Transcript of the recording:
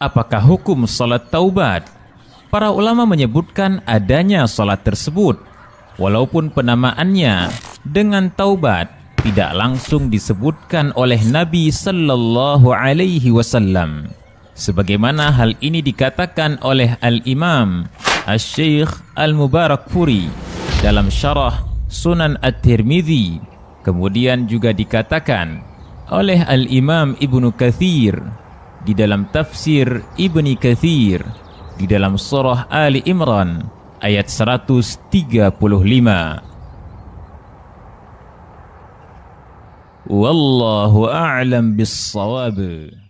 Apakah hukum salat taubat? Para ulama menyebutkan adanya salat tersebut, walaupun penamaannya dengan taubat tidak langsung disebutkan oleh Nabi Sallallahu Alaihi Wasallam. Sebagaimana hal ini dikatakan oleh Al-Imam Al-Syeikh Al-Mubarak Furi dalam syarah Sunan at Tirmidzi. Kemudian juga dikatakan oleh Al-Imam Ibnu Kathir di dalam tafsir Ibn Kathir di dalam surah Ali Imran ayat 135 Wallahu a'lam bis-shawab